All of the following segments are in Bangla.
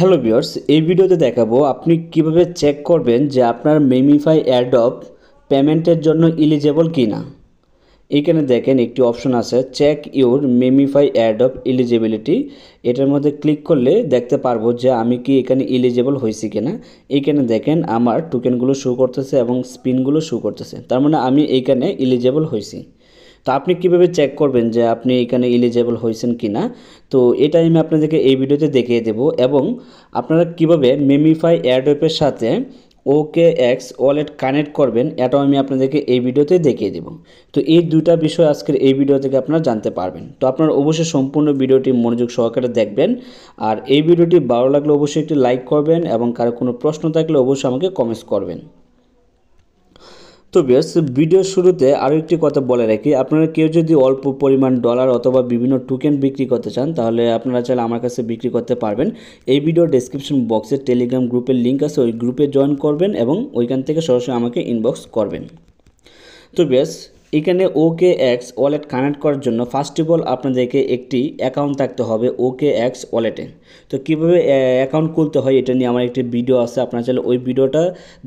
হ্যালো ভিউয়ার্স এই ভিডিওতে দেখাবো আপনি কিভাবে চেক করবেন যে আপনার মেমিফাই অ্যাডপ পেমেন্টের জন্য ইলিজেবল কি না এখানে দেখেন একটি অপশন আছে চেক ইউর মেমিফাই অ্যাডপ ইলিজিবিলিটি এটার মধ্যে ক্লিক করলে দেখতে পারবো যে আমি কি এখানে ইলিজেবল হয়েছি কিনা এখানে দেখেন আমার টোকেনগুলো শো করতেছে এবং স্পিনগুলো শো করতেছে তার মানে আমি এখানে ইলিজেবল হয়েছি তো আপনি কিভাবে চেক করবেন যে আপনি এখানে এলিজেবল হয়েছেন কি না তো এটা আমি আপনাদেরকে এই ভিডিওতে দেখিয়ে দেব এবং আপনারা কিভাবে মেমিফাই অ্যাডপের সাথে ওকে এক্স ওয়ালেট কানেক্ট করবেন এটাও আমি আপনাদেরকে এই ভিডিওতে দেখিয়ে দেব তো এই দুটা বিষয় আজকের এই ভিডিও থেকে আপনারা জানতে পারবেন তো আপনারা অবশ্যই সম্পূর্ণ ভিডিওটি মনোযোগ সহকারে দেখবেন আর এই ভিডিওটি ভালো লাগলে অবশ্যই একটি লাইক করবেন এবং কারো কোনো প্রশ্ন থাকলে অবশ্যই আমাকে কমেন্টস করবেন তো বেশ ভিডিওর শুরুতে আরও একটি কথা বলে রাখি আপনারা কেউ যদি অল্প পরিমাণ ডলার অথবা বিভিন্ন টোকেন বিক্রি করতে চান তাহলে আপনারা চাইলে আমার কাছে বিক্রি করতে পারবেন এই ভিডিও ডেসক্রিপশন বক্সে টেলিগ্রাম গ্রুপের লিঙ্ক আছে ওই গ্রুপে জয়েন করবেন এবং ওইখান থেকে সরাসরি আমাকে ইনবক্স করবেন তো বেশ এখানে ওকে এক্স ওয়ালেট কানেক্ট করার জন্য ফার্স্ট অফ অল আপনাদেরকে একটি অ্যাকাউন্ট থাকতে হবে ওকে এক্স ওয়ালেটে তো কীভাবে অ্যাকাউন্ট খুলতে হয় এটা নিয়ে আমার একটি ভিডিও আছে আপনারা চাইলে ওই ভিডিওটা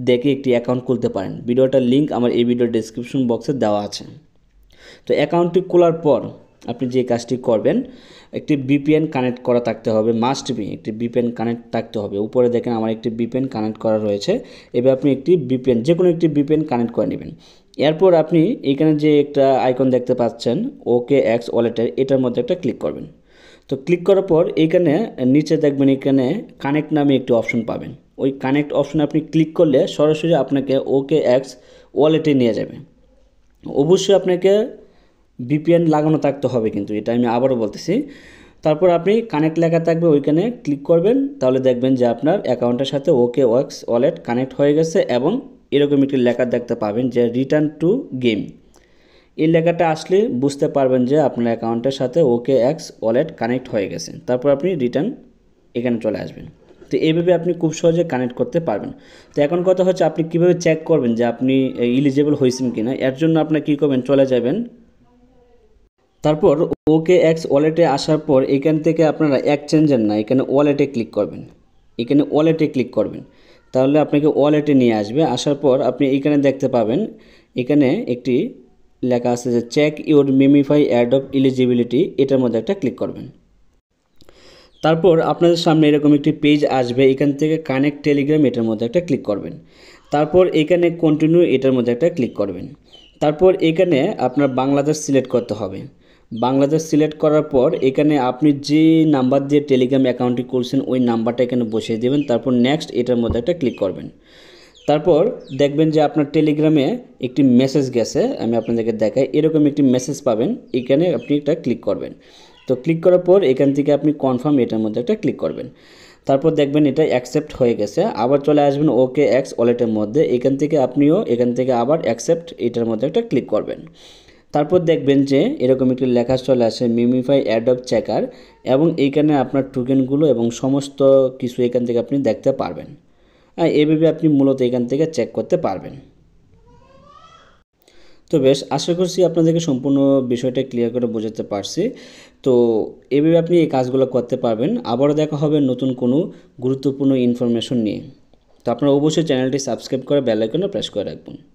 দেখে একটি অ্যাকাউন্ট খুলতে পারেন ভিডিওটার লিঙ্ক আমার এই ভিডিও ডিসক্রিপশন বক্সে দেওয়া আছে তো অ্যাকাউন্টটি খোলার পর আপনি যে কাজটি করবেন একটি বিপিএন কানেক্ট করা থাকতে হবে মাস্ট বি একটি বিপিএন কানেক্ট থাকতে হবে উপরে দেখেন আমার একটি বিপিএন কানেক্ট করা রয়েছে এবার আপনি একটি বিপিএন যে কোনো একটি বিপিএন কানেক্ট করে নেবেন এরপর আপনি এখানে যে একটা আইকন দেখতে পাচ্ছেন ওকে এক্স ওয়ালেটের এটার মধ্যে একটা ক্লিক করবেন তো ক্লিক করার পর এখানে নিচে দেখবেন এখানে কানেক্ট নামে একটি অপশন পাবেন ওই কানেক্ট অপশনে আপনি ক্লিক করলে সরাসরি আপনাকে ওকে এক্স ওয়ালেটে নিয়ে যাবে অবশ্যই আপনাকে ভিপিএন লাগানো থাকতে হবে কিন্তু এটা আমি আবারও বলতেছি তারপর আপনি কানেক্ট লেখা থাকবে ওইখানে ক্লিক করবেন তাহলে দেখবেন যে আপনার অ্যাকাউন্টের সাথে ওকে ওয়াক্স ওয়ালেট কানেক্ট হয়ে গেছে এবং এরকম একটি লেখা দেখতে পাবেন যে রিটার্ন টু গেম এই লেখাটা আসলে বুঝতে পারবেন যে আপনার অ্যাকাউন্টের সাথে ওকে এক্স ওয়ালেট কানেক্ট হয়ে গেছে তারপর আপনি রিটার্ন এখানে চলে আসবেন তো এইভাবে আপনি খুব সহজে কানেক্ট করতে পারবেন তো এখন কথা হচ্ছে আপনি কিভাবে চেক করবেন যে আপনি ইলিজেবল হয়েছেন কি না এর জন্য আপনার কী করবেন চলে যাবেন তারপর ওকে এক্স ওয়ালেটে আসার পর এখান থেকে আপনারা এক্সচেঞ্জের না এখানে ওয়ালেটে ক্লিক করবেন এখানে ওয়ালেটে ক্লিক করবেন তাহলে আপনাকে ওয়ালেটে নিয়ে আসবে আসার পর আপনি এখানে দেখতে পাবেন এখানে একটি লেখা আছে যে চেক ইউর মিমিফাই অ্যাড অফ ইলিজিবিলিটি এটার মধ্যে একটা ক্লিক করবেন তারপর আপনাদের সামনে এরকম একটি পেজ আসবে এখান থেকে কানেক্ট টেলিগ্রাম এটার মধ্যে একটা ক্লিক করবেন তারপর এখানে কন্টিনিউ এটার মধ্যে একটা ক্লিক করবেন তারপর এখানে আপনার বাংলাদেশ সিলেক্ট করতে হবে বাংলাদেশ সিলেক্ট করার পর এখানে আপনি যে নাম্বার দিয়ে টেলিগ্রাম অ্যাকাউন্টটি করছেন ওই নাম্বারটা এখানে বসিয়ে দেবেন তারপর নেক্সট এটার মধ্যে একটা ক্লিক করবেন তারপর দেখবেন যে আপনার টেলিগ্রামে একটি মেসেজ গেছে আমি আপনাদেরকে দেখাই এরকম একটি মেসেজ পাবেন এখানে আপনি এটা ক্লিক করবেন তো ক্লিক করার পর এখান থেকে আপনি কনফার্ম এটার মধ্যে একটা ক্লিক করবেন তারপর দেখবেন এটা অ্যাকসেপ্ট হয়ে গেছে আবার চলে আসবেন ওকে এক্স ওয়ালেটের মধ্যে এখান থেকে আপনিও এখান থেকে আবার অ্যাকসেপ্ট এটার মধ্যে একটা ক্লিক করবেন তারপর দেখবেন যে এরকম একটি লেখা চলে আসে মিমিফাই অ্যাডব চেকার এবং এইখানে আপনার টোকেনগুলো এবং সমস্ত কিছু এখান থেকে আপনি দেখতে পারবেন হ্যাঁ এভাবে আপনি মূলত এখান থেকে চেক করতে পারবেন তো বেশ আশা করছি আপনাদেরকে সম্পূর্ণ বিষয়টা ক্লিয়ার করে বোঝাতে পারছি তো এভাবে আপনি এই কাজগুলো করতে পারবেন আবারও দেখা হবে নতুন কোনো গুরুত্বপূর্ণ ইনফরমেশন নিয়ে তো আপনারা অবশ্যই চ্যানেলটি সাবস্ক্রাইব করে বেলাইকনে প্রেস করে রাখবেন